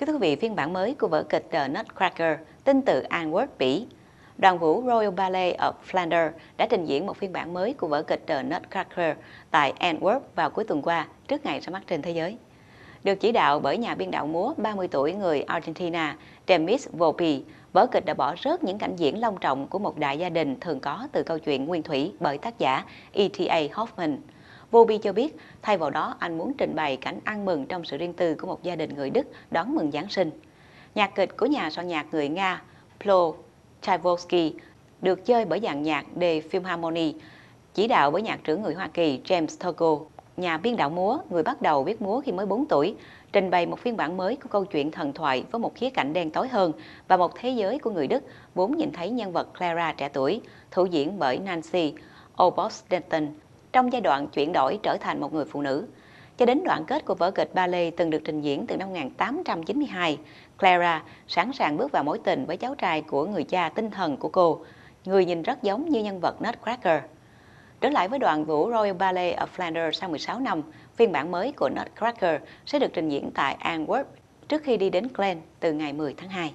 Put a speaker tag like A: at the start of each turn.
A: Kính thưa quý vị, phiên bản mới của vở kịch The Nutcracker tên từ Antwerp, Bỉ. Đoàn vũ Royal Ballet ở Flanders đã trình diễn một phiên bản mới của vở kịch The Nutcracker tại Antwerp vào cuối tuần qua trước ngày ra mắt trên thế giới. Được chỉ đạo bởi nhà biên đạo múa 30 tuổi người Argentina Demis Volpi, vở kịch đã bỏ rớt những cảnh diễn long trọng của một đại gia đình thường có từ câu chuyện nguyên thủy bởi tác giả E.T.A. Hoffman. Vobi cho biết, thay vào đó anh muốn trình bày cảnh ăn mừng trong sự riêng tư của một gia đình người Đức đón mừng Giáng sinh. Nhạc kịch của nhà soạn nhạc người Nga Plo Tchaikovsky được chơi bởi dàn nhạc The Philharmony, chỉ đạo bởi nhạc trưởng người Hoa Kỳ James Togo. Nhà biên đạo múa, người bắt đầu biết múa khi mới 4 tuổi, trình bày một phiên bản mới của câu chuyện thần thoại với một khía cạnh đen tối hơn và một thế giới của người Đức vốn nhìn thấy nhân vật Clara trẻ tuổi, thủ diễn bởi Nancy Obostdenton trong giai đoạn chuyển đổi trở thành một người phụ nữ. Cho đến đoạn kết của vở kịch ballet từng được trình diễn từ năm 1892, Clara sẵn sàng bước vào mối tình với cháu trai của người cha tinh thần của cô, người nhìn rất giống như nhân vật Nutcracker. Trở lại với đoàn vũ Royal Ballet ở Flanders sau 16 năm, phiên bản mới của Nutcracker sẽ được trình diễn tại Antwerp trước khi đi đến Glen từ ngày 10 tháng 2.